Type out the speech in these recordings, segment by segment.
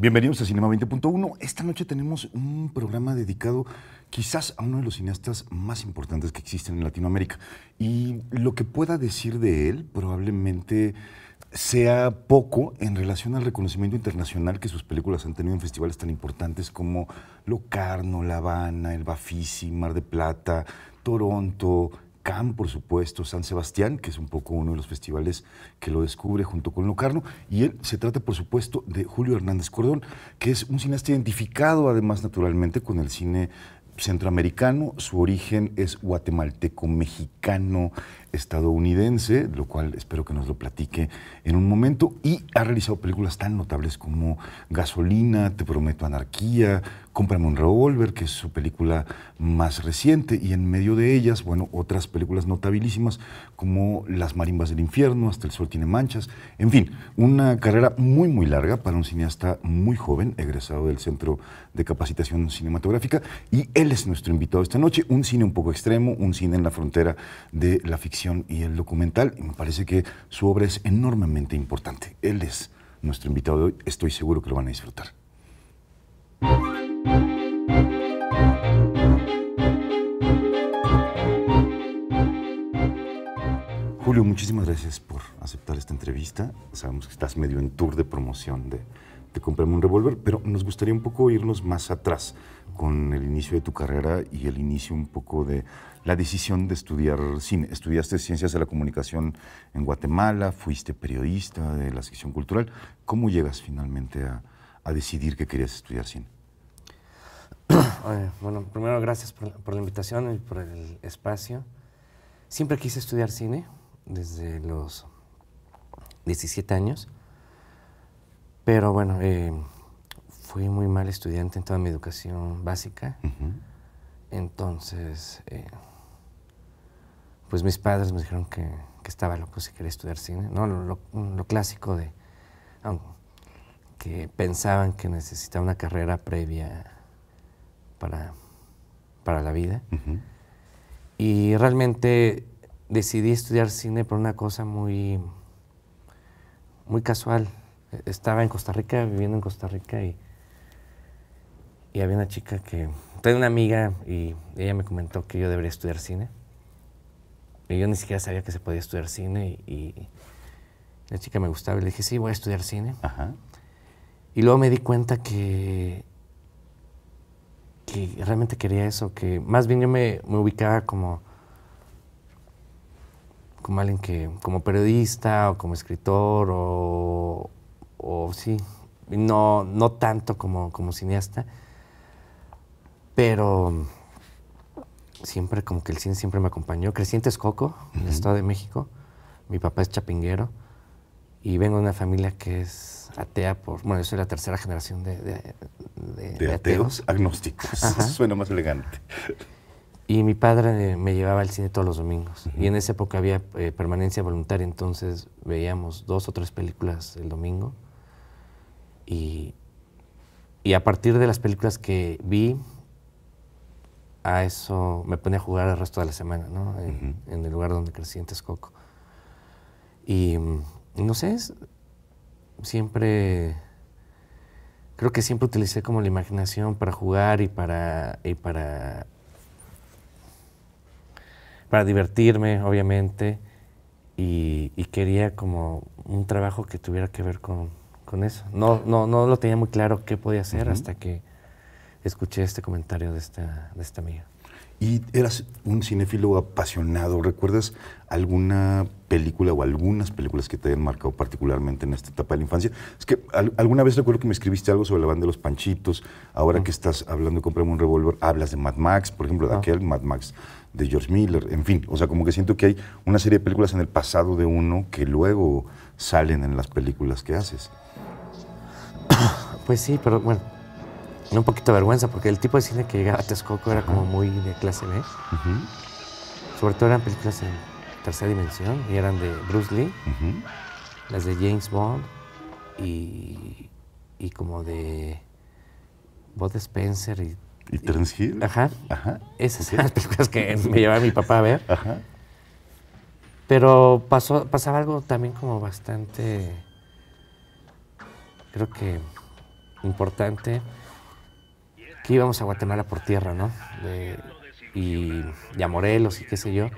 Bienvenidos a Cinema 20.1. Esta noche tenemos un programa dedicado quizás a uno de los cineastas más importantes que existen en Latinoamérica. Y lo que pueda decir de él probablemente sea poco en relación al reconocimiento internacional que sus películas han tenido en festivales tan importantes como Locarno, La Habana, El Bafisi, Mar de Plata, Toronto, Cam, por supuesto, San Sebastián, que es un poco uno de los festivales que lo descubre junto con Locarno. Y él se trata, por supuesto, de Julio Hernández Cordón, que es un cineasta identificado, además, naturalmente, con el cine centroamericano. Su origen es guatemalteco-mexicano estadounidense, lo cual espero que nos lo platique en un momento, y ha realizado películas tan notables como Gasolina, Te Prometo Anarquía, Cómprame un Revolver, que es su película más reciente, y en medio de ellas, bueno, otras películas notabilísimas como Las Marimbas del Infierno, Hasta el Sol tiene manchas, en fin, una carrera muy, muy larga para un cineasta muy joven, egresado del Centro de Capacitación Cinematográfica, y él es nuestro invitado esta noche, un cine un poco extremo, un cine en la frontera de la ficción y el documental, y me parece que su obra es enormemente importante. Él es nuestro invitado de hoy, estoy seguro que lo van a disfrutar. Julio, muchísimas gracias por aceptar esta entrevista. Sabemos que estás medio en tour de promoción de Te un revólver, pero nos gustaría un poco irnos más atrás con el inicio de tu carrera y el inicio un poco de la decisión de estudiar cine. Estudiaste ciencias de la comunicación en Guatemala, fuiste periodista de la sección cultural. ¿Cómo llegas finalmente a, decidir que querías estudiar cine? bueno, primero gracias por, la invitación y por el espacio. Siempre quise estudiar cine desde los 17 años, pero bueno, eh, fui muy mal estudiante en toda mi educación básica. Entonces, eh, pues mis padres me dijeron que, estaba loco si quería estudiar cine, ¿no? Lo, clásico de um, que pensaban que necesitaba una carrera previa para, la vida. Y realmente decidí estudiar cine por una cosa muy, muy casual. E, estaba en Costa Rica, viviendo en Costa Rica, y, y había una chica que... Tenía una amiga y ella me comentó que yo debería estudiar cine. Yo ni siquiera sabía que se podía estudiar cine y la chica me gustaba y le dije, sí, voy a estudiar cine. Y luego me di cuenta que, que realmente quería eso, que más bien yo me, ubicaba como, como alguien que, como periodista o como escritor o, o sí, no, no tanto como, como cineasta, pero siempre, como que el cine siempre me acompañó. crecí Coco, en el Estado de México. Mi papá es chapinguero y vengo de una familia que es atea por, bueno, yo soy la tercera generación de, de, de, ateos, agnósticos. Suena más elegante. Y mi padre me llevaba al cine todos los domingos. Y en esa época había eh, permanencia voluntaria, entonces veíamos dos o tres películas el domingo. Y, y a partir de las películas que vi, a eso me ponía a jugar el resto de la semana, ¿no? En, el lugar donde crecí en Texcoco. Y mm, no sé, siempre, creo que siempre utilicé como la imaginación para jugar y para, y para, para divertirme, obviamente. Y, quería como un trabajo que tuviera que ver con, eso. No, no, no lo tenía muy claro qué podía hacer hasta que escuché este comentario de esta, de esta amiga. Y eras un cinéfilo apasionado. ¿Recuerdas alguna película o algunas películas que te hayan marcado particularmente en esta etapa de la infancia? Es que alguna vez recuerdo que me escribiste algo sobre la banda de los Panchitos. Ahora que estás hablando de comprarme un revólver, hablas de Mad Max, por ejemplo, de ah. aquel Mad Max de George Miller. En fin, o sea, como que siento que hay una serie de películas en el pasado de uno que luego salen en las películas que haces. Pues sí, pero bueno un poquito de vergüenza, porque el tipo de cine que llegaba a Texcoco era como muy de clase B. Sobre todo eran películas en tercera dimensión y eran de Bruce Lee, las de James Bond y, y como de Bob Spencer y. ¿Y Terence Ajá. Esas eran las películas que me llevaba mi papá a ver. Ajá. Pero pasó, pasaba algo también como bastante. Creo que importante que íbamos a Guatemala por tierra, ¿no? y, a Morelos y qué sé yo.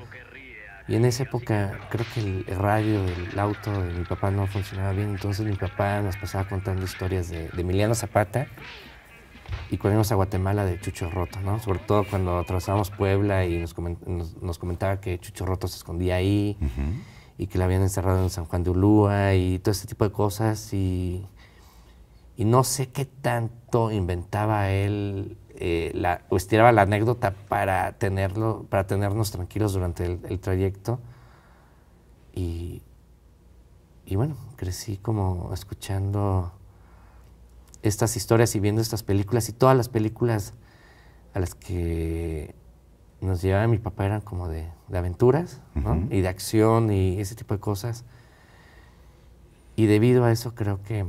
Y en esa época creo que el radio del auto de mi papá no funcionaba bien, entonces mi papá nos pasaba contando historias de, Emiliano Zapata y cuando íbamos a Guatemala de Chucho Roto, ¿no? Sobre todo cuando atravesábamos Puebla y nos, comentaba que Chucho Roto se escondía ahí y que la habían encerrado en San Juan de Ulúa y todo este tipo de cosas y, y no sé qué tanto inventaba él, eh, la, o estiraba la anécdota para, tenerlo, para tenernos tranquilos durante el, trayecto. Y, bueno, crecí como escuchando estas historias y viendo estas películas y todas las películas a las que nos llevaba mi papá eran como de, aventuras y de acción y ese tipo de cosas. Y debido a eso creo que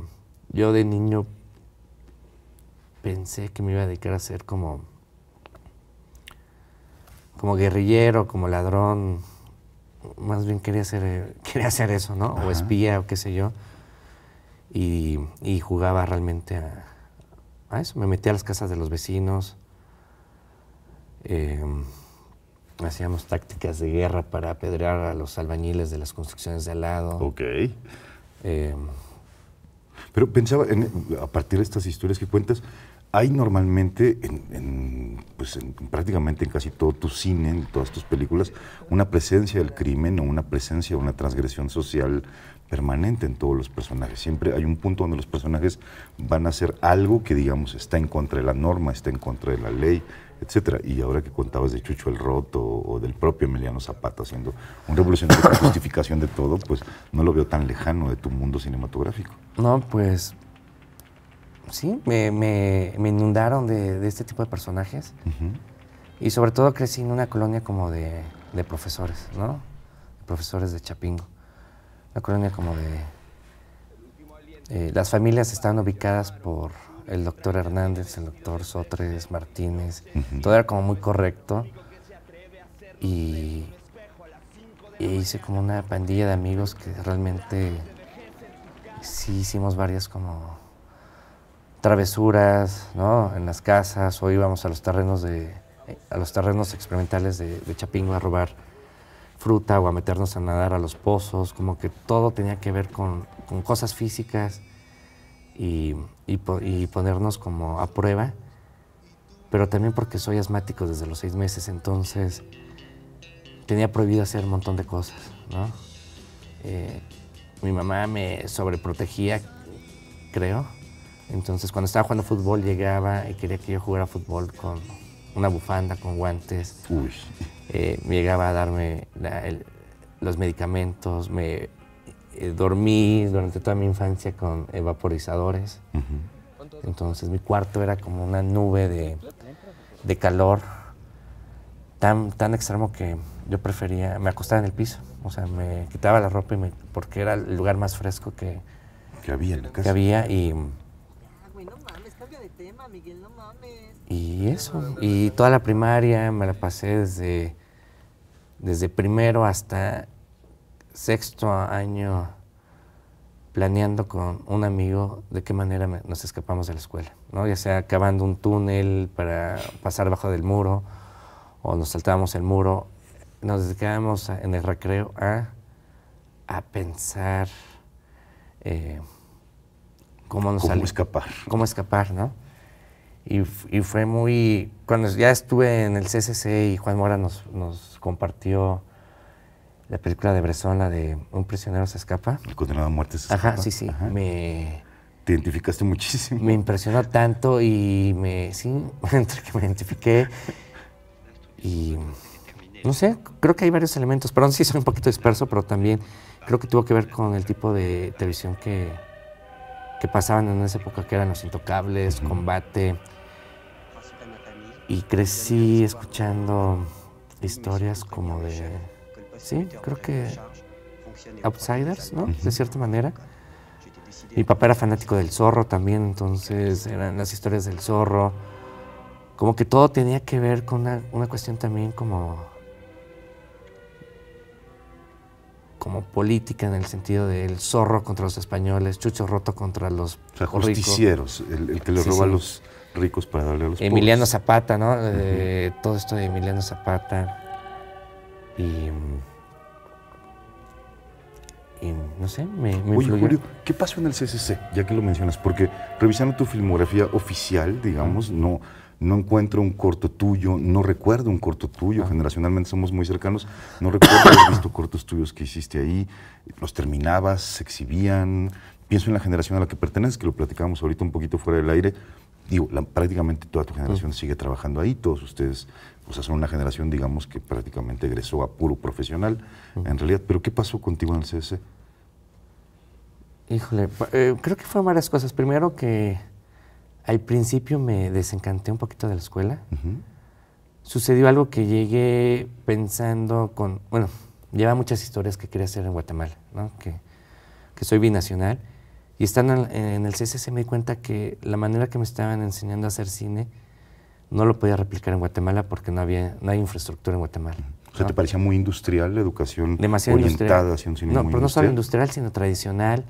yo de niño pensé que me iba a dedicar a ser como, como guerrillero, como ladrón. Más bien quería hacer, quería hacer eso, ¿no? O espía, o qué sé yo. Y, jugaba realmente a, eso. Me metía a las casas de los vecinos. Em, hacíamos tácticas de guerra para apedrear a los albañiles de las construcciones de al lado. Ok. Em. pero pensaba, a partir de estas historias que cuentas, hay normalmente en, pues prácticamente en casi todo tu cine, en todas tus películas, una presencia del crimen o una presencia de una transgresión social permanente en todos los personajes. Siempre hay un punto donde los personajes van a hacer algo que, digamos, está en contra de la norma, está en contra de la ley, etc. Y ahora que contabas de Chucho el Roto o, del propio Emiliano Zapata siendo un revolucionario justificación de todo, pues no lo veo tan lejano de tu mundo cinematográfico. No, pues sí, me, inundaron de, este tipo de personajes. Y sobre todo crecí en una colonia como de, de profesores, ¿no? profesores de Chapingo. Una colonia como de... Eh, las familias estaban ubicadas por el doctor Hernández, el doctor Sotres, Martínez. Todo era como muy correcto. Y, y hice como una pandilla de amigos que realmente sí hicimos varias como travesuras ¿no? en las casas o íbamos a los terrenos, de, a los terrenos experimentales de, Chapingo a robar fruta o a meternos a nadar a los pozos, como que todo tenía que ver con, cosas físicas y, ponernos como a prueba, pero también porque soy asmático desde los seis meses, entonces tenía prohibido hacer un montón de cosas, ¿no? Eh, mi mamá me sobreprotegía, creo, entonces, cuando estaba jugando fútbol, llegaba y quería que yo jugara fútbol con una bufanda, con guantes. Uy. Eh, llegaba a darme los medicamentos, me eh, dormí durante toda mi infancia con evaporizadores. Entonces, mi cuarto era como una nube de, calor tan, tan extremo que yo prefería, me acostaba en el piso, o sea, me quitaba la ropa y porque era el lugar más fresco que, que había en la casa. Que había y Miguel, Y eso, y toda la primaria me la pasé desde, desde primero hasta sexto año planeando con un amigo de qué manera nos escapamos de la escuela, ¿no? ya sea cavando un túnel para pasar bajo del muro o nos saltábamos el muro, nos dedicábamos en el recreo a, pensar eh, cómo escapar. Cómo escapar, ¿no? Y, fue muy... Cuando ya estuve en el CCC y Juan Mora nos, compartió la película de Bresson, de Un prisionero se escapa. El condenado a muerte se escapa. Ajá, sí, sí. Me, Te identificaste muchísimo. Me impresionó tanto y me... Sí, entre que me identifiqué y... No sé, creo que hay varios elementos. Perdón sí, soy un poquito disperso, pero también creo que tuvo que ver con el tipo de televisión que, que pasaban en esa época que eran Los Intocables, Combate. Y crecí escuchando historias como de... Sí, creo que outsiders, ¿no? De cierta manera. Mi papá era fanático del zorro también, entonces eran las historias del zorro. Como que todo tenía que ver con una cuestión también como como política en el sentido del zorro contra los españoles, Chucho Roto contra los o justicieros, el, que le roba a los ricos para darle a los Emiliano Zapata, ¿no? Eh, todo esto de Emiliano Zapata y no sé, me, me Oye, Julio, ¿qué pasó en el CCC? Ya que lo mencionas, porque revisando tu filmografía oficial, digamos, no no encuentro un corto tuyo, no recuerdo un corto tuyo, ah. generacionalmente somos muy cercanos, no recuerdo haber visto cortos tuyos que hiciste ahí, los terminabas, se exhibían, pienso en la generación a la que perteneces, que lo platicamos ahorita un poquito fuera del aire, digo, prácticamente toda tu mm. generación sigue trabajando ahí, todos ustedes, o sea, son una generación, digamos, que prácticamente egresó a puro profesional, mm. en realidad, pero ¿qué pasó contigo en el CS? Híjole, eh, creo que fue varias cosas. Primero que al principio me desencanté un poquito de la escuela. Sucedió algo que llegué pensando con, bueno, lleva muchas historias que quería hacer en Guatemala, ¿no? que, soy binacional. Y estando en el CCC me di cuenta que la manera que me estaban enseñando a hacer cine no lo podía replicar en Guatemala porque no había no hay infraestructura en Guatemala. O sea, ¿te parecía muy industrial la educación Demasiado orientada hacia un cine No, pero no solo industrial, sino tradicional,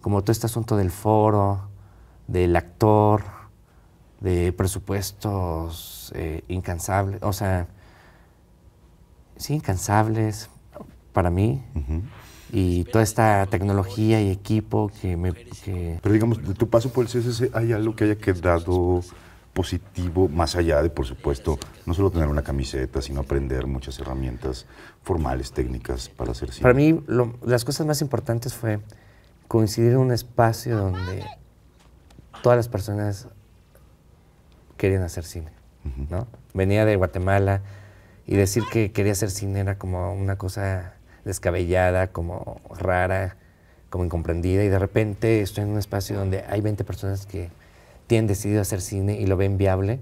como todo este asunto del foro, del actor, de presupuestos eh, incansables, o sea, sí, incansables para mí. Y toda esta tecnología y equipo que me... Pero digamos, de tu paso por el CSS, ¿hay algo que haya quedado positivo, más allá de, por supuesto, no solo tener una camiseta, sino aprender muchas herramientas formales, técnicas para hacer cine? Para mí, las cosas más importantes fue coincidir en un espacio donde todas las personas querían hacer cine, Venía de Guatemala y decir que quería hacer cine era como una cosa descabellada, como rara, como incomprendida y de repente estoy en un espacio donde hay 20 personas que tienen decidido hacer cine y lo ven viable.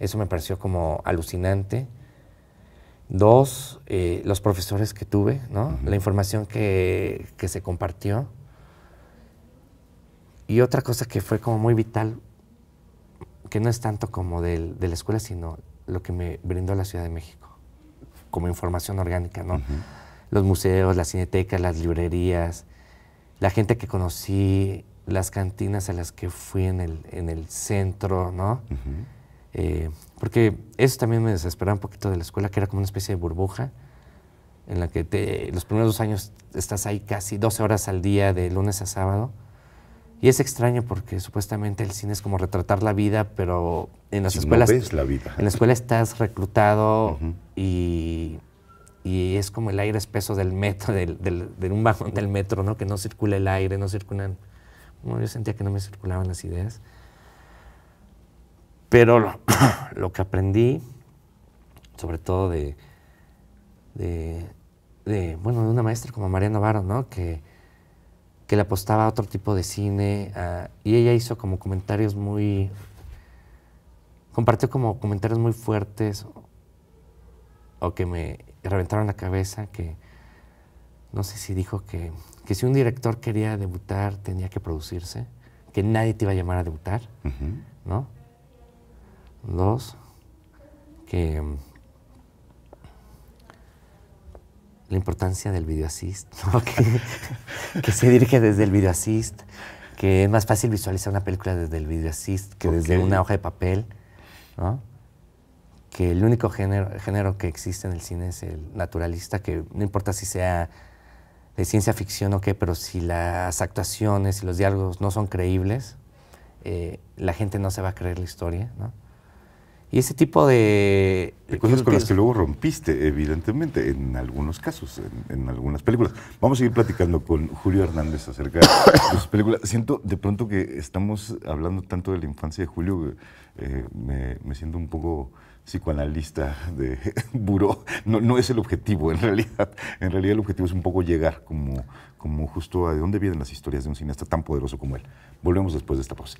Eso me pareció como alucinante. Dos, eh, los profesores que tuve, ¿no? La información que se compartió y otra cosa que fue como muy vital, que no es tanto como de la escuela, sino lo que me brindó la Ciudad de México, como información orgánica, ¿no? Los museos, las cinetecas, las librerías, la gente que conocí, las cantinas a las que fui en el, en el centro, ¿no? Eh, porque eso también me desesperaba un poquito de la escuela, que era como una especie de burbuja en la que los primeros dos años estás ahí casi 12 horas al día, de lunes a sábado y es extraño porque supuestamente el cine es como retratar la vida, pero en las escuelas. la vida. En la escuela estás reclutado y, es como el aire espeso del metro, del, de un bajón del metro, ¿no? Que no circula el aire, no circulan. yo sentía que no me circulaban las ideas. Pero lo, que aprendí, sobre todo de, de, de, bueno, de una maestra como María Navarro, ¿no? Que, que le apostaba a otro tipo de cine y ella hizo como comentarios muy... compartió como comentarios muy fuertes o que me reventaron la cabeza, que no sé si dijo que, si un director quería debutar tenía que producirse, que nadie te iba a llamar a debutar, ¿no? Dos, que la importancia del video assist, que, se dirige desde el video assist, que es más fácil visualizar una película desde el video assist que desde una hoja de papel, ¿no? que el único género, género, que existe en el cine es el naturalista, que no importa si sea de ciencia ficción o qué, pero si las actuaciones y los diálogos no son creíbles, eh, la gente no se va a creer la historia. ¿no? Y ese tipo de... de cosas con las que luego rompiste, evidentemente, en algunos casos, en, algunas películas. Vamos a seguir platicando con Julio Hernández acerca de sus películas. Siento de pronto que estamos hablando tanto de la infancia de Julio, eh, me, siento un poco psicoanalista de buró. No, no, es el objetivo, en realidad. En realidad el objetivo es un poco llegar como, como justo a de dónde vienen las historias de un cineasta tan poderoso como él. Volvemos después de esta pausa.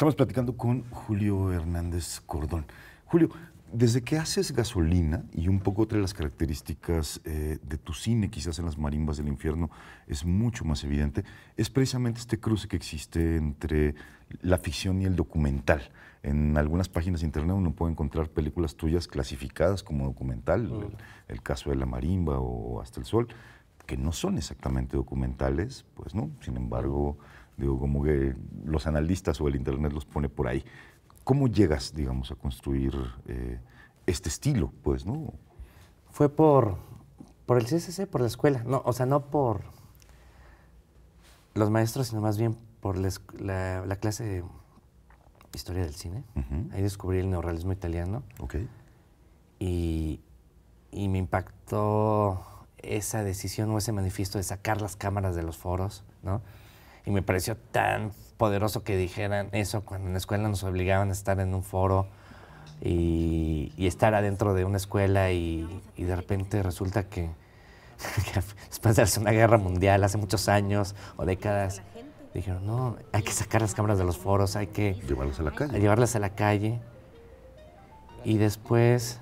Estamos platicando con Julio Hernández Cordón. Julio, desde que haces gasolina y un poco otra de las características eh, de tu cine, quizás en las marimbas del infierno, es mucho más evidente, es precisamente este cruce que existe entre la ficción y el documental. En algunas páginas de internet uno puede encontrar películas tuyas clasificadas como documental, el, caso de La Marimba o Hasta el Sol, que no son exactamente documentales, pues no, sin embargo... Digo, como que los analistas o el Internet los pone por ahí. ¿Cómo llegas, digamos, a construir eh, este estilo, pues, no? Fue por, por el CCC, por la escuela. No, o sea, no por los maestros, sino más bien por la, clase de historia del cine. Ahí descubrí el neorrealismo italiano. Ok. Y, y me impactó esa decisión o ese manifiesto de sacar las cámaras de los foros, ¿no? Y me pareció tan poderoso que dijeran eso cuando en la escuela nos obligaban a estar en un foro y, estar adentro de una escuela y, de repente resulta que, después de una guerra mundial hace muchos años o décadas, dijeron, no, hay que sacar las cámaras de los foros, hay que... Llevarlas a la calle. Y después...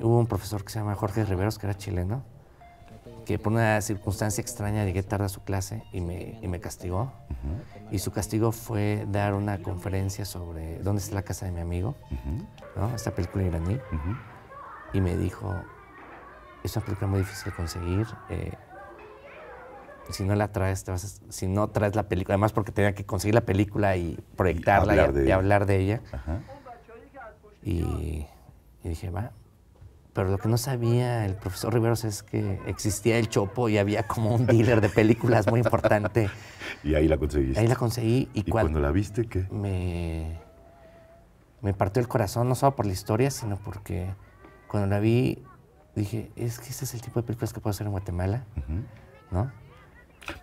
hubo un profesor que se llama Jorge Riveros, que era chileno, que por una circunstancia extraña llegué tarde a su clase y me, y me castigó. Y su castigo fue dar una conferencia sobre dónde está la casa de mi amigo, esta película iraní. Y me dijo, es una película muy difícil de conseguir. Eh, si no la traes, te vas si no traes la película, además porque tenía que conseguir la película y proyectarla y hablar de, ella. y dije, va, pero lo que no sabía el profesor Riveros es que existía el Chopo y había como un dealer de películas muy importante. y ahí la conseguiste. Ahí la conseguí. ¿Y, cuando la viste qué? Me, me partió el corazón, no solo por la historia, sino porque cuando la vi dije, es que este es el tipo de películas que puedo hacer en Guatemala, ¿no?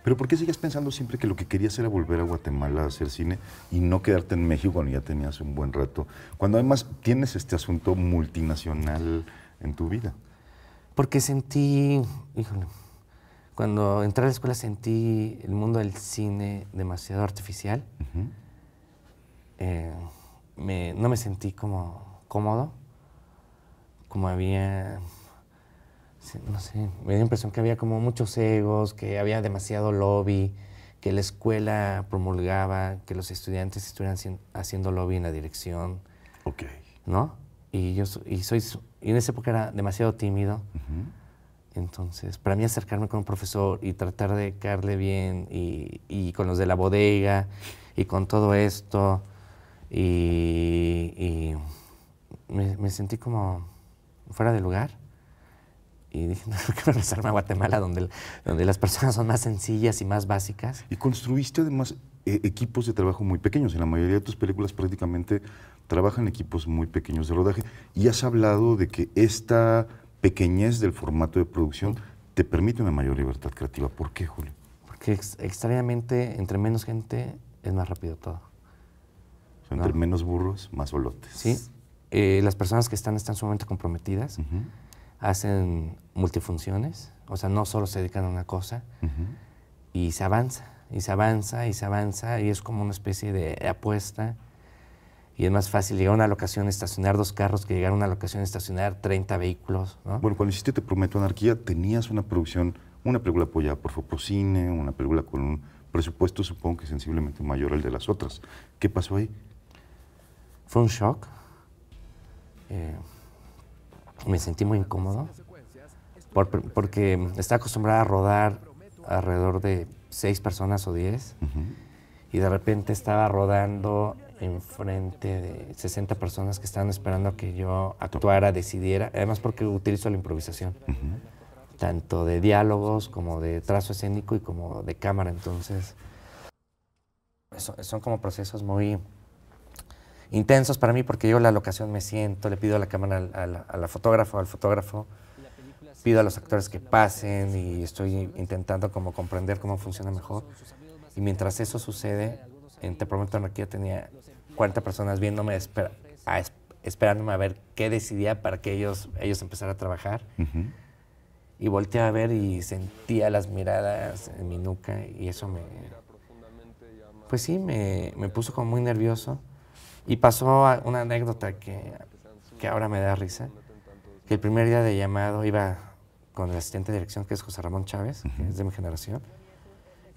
Pero ¿por qué sigues pensando siempre que lo que querías era volver a Guatemala a hacer cine y no quedarte en México cuando ya tenías un buen rato? Cuando además tienes este asunto multinacional en tu vida? Porque sentí, híjole, cuando entré a la escuela sentí el mundo del cine demasiado artificial. Eh, no me sentí como cómodo, como había, no sé, me dio la impresión que había como muchos egos, que había demasiado lobby, que la escuela promulgaba que los estudiantes estuvieran haciendo lobby en la dirección. Ok. ¿No? Y yo y soy, y en esa época era demasiado tímido. Entonces, para mí acercarme con un profesor y tratar de caerle bien y, con los de la bodega y con todo esto, y, me, sentí como fuera de lugar. Y dije, no, quiero regresarme a Guatemala, donde, donde las personas son más sencillas y más básicas. Y construiste además eh, equipos de trabajo muy pequeños. En la mayoría de tus películas prácticamente trabajan equipos muy pequeños de rodaje. Y has hablado de que esta pequeñez del formato de producción te permite una mayor libertad creativa. ¿Por qué, Julio? Porque extrañamente, entre menos gente, es más rápido todo. entre menos burros, más bolotes Sí. Eh, las personas que están están sumamente comprometidas, hacen multifunciones, o sea, no solo se dedican a una cosa, y se avanza y se avanza y se avanza y es como una especie de apuesta. Y es más fácil llegar a una locación, estacionar dos carros que llegar a una locación, estacionar 30 vehículos. Bueno, cuando hiciste Te Prometo Anarquía, tenías una producción, una película apoyada por Foprocine, una película con un presupuesto supongo que sensiblemente mayor al de las otras. ¿Qué pasó ahí? Fue un shock. Eh, me sentí muy incómodo porque estaba acostumbrada a rodar alrededor de seis personas o diez, y de repente estaba rodando enfrente de 60 personas que estaban esperando a que yo actuara, decidiera, además porque utilizo la improvisación, tanto de diálogos como de trazo escénico y como de cámara, entonces son como procesos muy intensos para mí porque yo la locación me siento, le pido a la cámara, a la al fotógrafo, al fotógrafo, pido a los actores que pasen y estoy intentando como comprender cómo funciona mejor. Y mientras eso sucede, en Te Prometo ya tenía 40 personas viéndome esperándome a ver qué decidía para que ellos, ellos empezaran a trabajar. Y volteé a ver y sentía las miradas en mi nuca y eso me... Pues sí, me, puso como muy nervioso. Y pasó una anécdota que ahora me da risa el primer día de llamado iba con el asistente de dirección, que es José Ramón Chávez, que es de mi generación,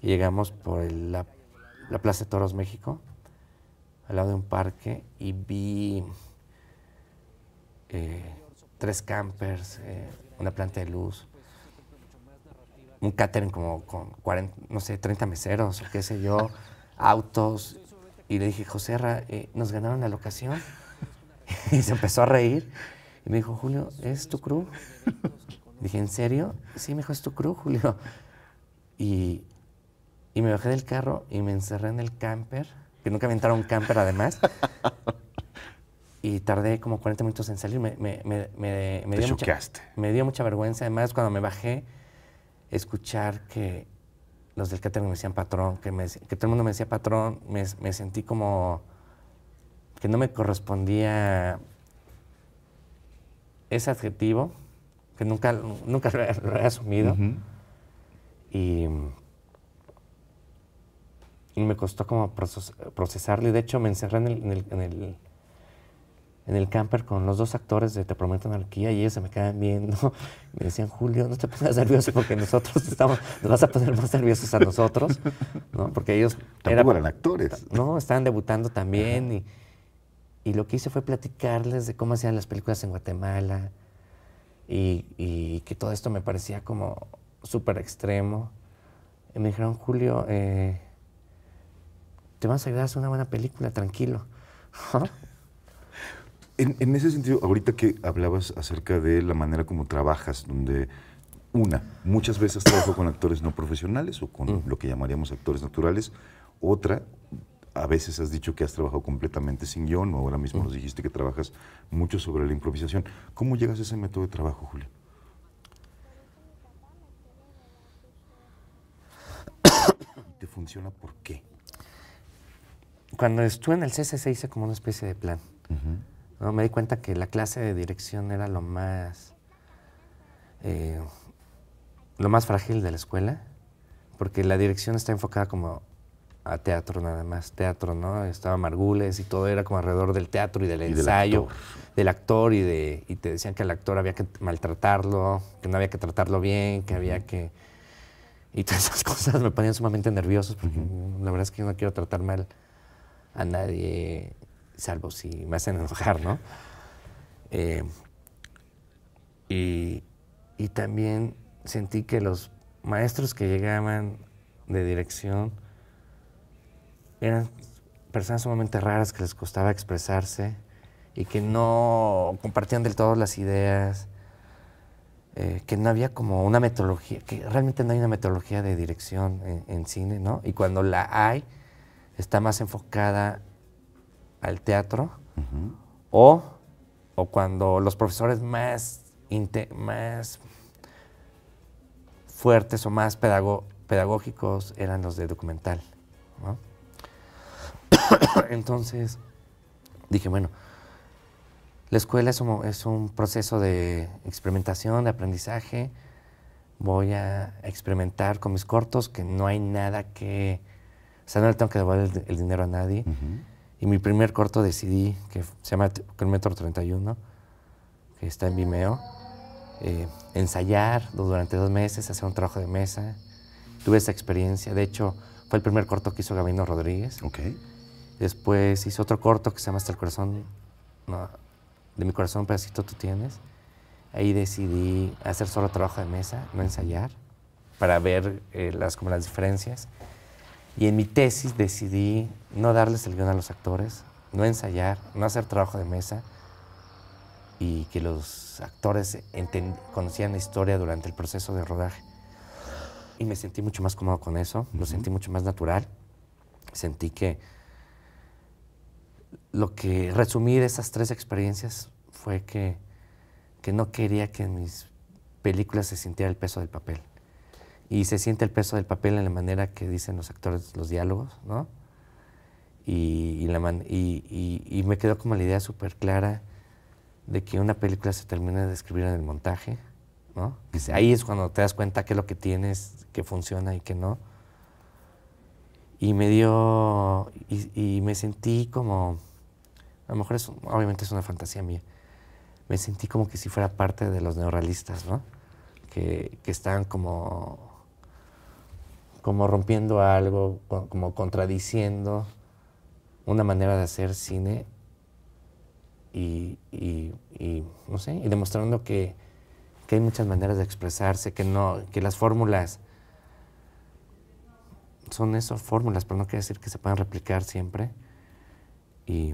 y llegamos por la, Plaza de Toros México, al lado de un parque, y vi eh, tres campers, eh, una planta de luz, un catering como con no sé, 30 meseros, qué sé yo, autos. Y le dije, José, eh, nos ganaron la locación. y se empezó a reír. Y me dijo, Julio, ¿es tu crew? dije, ¿en serio? Sí, me dijo, es tu crew, Julio. Y, me bajé del carro y me encerré en el camper, que nunca me entraron un camper además. y tardé como 40 minutos en salir. Me, me, me, me, dio mucha, me dio mucha vergüenza. Además, cuando me bajé, escuchar que los del catering me decían patrón, que, me, que todo el mundo me decía patrón, me, me sentí como que no me correspondía ese adjetivo, que nunca, nunca lo, he, asumido, y, me costó como procesarlo, y de hecho me encerré en el, en el, en el camper con los dos actores de Te Prometo Anarquía y ellos se me quedan viendo. Me decían, Julio, no te pongas nervioso porque nosotros estamos, nos vas a poner más nerviosos a nosotros, ¿no? Porque ellos... eran, actores. No, estaban debutando también y y lo que hice fue platicarles de cómo hacían las películas en Guatemala y, que todo esto me parecía como súper extremo. Y me dijeron, Julio, eh, te vas a hacer una buena película, tranquilo. En, en, ese sentido, ahorita que hablabas acerca de la manera como trabajas, donde una, muchas veces trabajo con actores no profesionales o con mm. lo que llamaríamos actores naturales, otra, a veces has dicho que has trabajado completamente sin guión, o ahora mismo mm. nos dijiste que trabajas mucho sobre la improvisación. ¿Cómo llegas a ese método de trabajo, Julio? ¿Te funciona por qué? Cuando estuve en el CCC hice como una especie de plan. ¿no? Me di cuenta que la clase de dirección era lo más, eh, lo más frágil de la escuela, porque la dirección está enfocada como a teatro nada más, teatro, ¿no? Estaba Margules y todo era como alrededor del teatro y del ensayo, del actor, y, de, y te decían que el actor había que maltratarlo, que no había que tratarlo bien, que había que... Y todas esas cosas me ponían sumamente nerviosos porque la verdad es que yo no quiero tratar mal a nadie, salvo si me hacen enojar, ¿no? Eh, y, y también sentí que los maestros que llegaban de dirección eran personas sumamente raras que les costaba expresarse y que no compartían del todo las ideas, eh, que no había como una metodología, que realmente no hay una metodología de dirección en, cine, ¿no? Y cuando la hay, está más enfocada al teatro o, cuando los profesores más, más fuertes o más pedagógicos eran los de documental, ¿no? Entonces dije, bueno, la escuela es un, es un proceso de experimentación, de aprendizaje. Voy a experimentar con mis cortos, que no hay nada que... O sea, no le tengo que devolver el, dinero a nadie. Y mi primer corto decidí, que se llama Metro 31, que está en Vimeo, eh, ensayar durante dos meses, hacer un trabajo de mesa. Tuve esa experiencia. De hecho, fue el primer corto que hizo Gabino Rodríguez. Okay. Después hice otro corto que se llama Hasta el corazón, no, de mi corazón un pedacito tú tienes. Ahí decidí hacer solo trabajo de mesa, no ensayar, para ver eh, las, como las diferencias. Y en mi tesis decidí no darles el guión a los actores, no ensayar, no hacer trabajo de mesa y que los actores conocían la historia durante el proceso de rodaje. Y me sentí mucho más cómodo con eso, lo sentí mucho más natural, sentí que lo que resumir esas tres experiencias fue que, que no quería que en mis películas se sintiera el peso del papel. Y se siente el peso del papel en la manera que dicen los actores los diálogos, ¿no? Y, me quedó como la idea súper clara de que una película se termina de escribir en el montaje, ¿no? Ahí es cuando te das cuenta qué es lo que tienes, que funciona y que no y me dio, y, me sentí como, a lo mejor es, obviamente es una fantasía mía, me sentí como que si fuera parte de los neorrealistas, ¿no? Que, están como, como rompiendo algo, como contradiciendo una manera de hacer cine y, y, no sé, y demostrando que, que, hay muchas maneras de expresarse, que, no, que las fórmulas son esas fórmulas, pero no quiere decir que se puedan replicar siempre. Y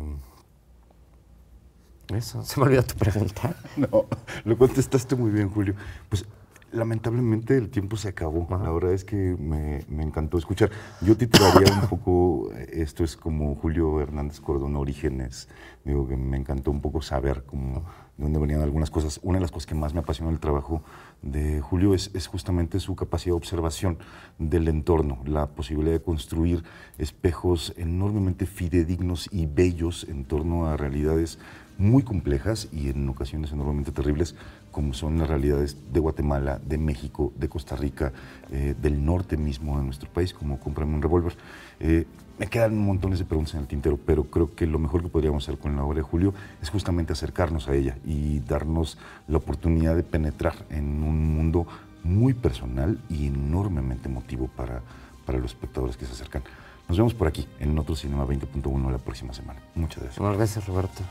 eso, se me olvidó tu pregunta. No, lo contestaste muy bien, Julio. Pues lamentablemente el tiempo se acabó. La verdad es que me, me, encantó escuchar. Yo titularía un poco, eh, esto es como Julio Hernández Cordón, Orígenes. Digo que me encantó un poco saber cómo, de dónde venían algunas cosas. Una de las cosas que más me apasionó el trabajo de Julio es, justamente su capacidad de observación del entorno, la posibilidad de construir espejos enormemente fidedignos y bellos en torno a realidades muy complejas y en ocasiones enormemente terribles, como son las realidades de Guatemala, de México, de Costa Rica, eh, del norte mismo de nuestro país, como Comprame un revólver. Eh, me quedan montones de preguntas en el tintero, pero creo que lo mejor que podríamos hacer con la obra de Julio es justamente acercarnos a ella y darnos la oportunidad de penetrar en un un mundo muy personal y enormemente emotivo para, para los espectadores que se acercan. Nos vemos por aquí, en otro Cinema 20.1 la próxima semana. Muchas gracias. Muchas gracias, Roberto.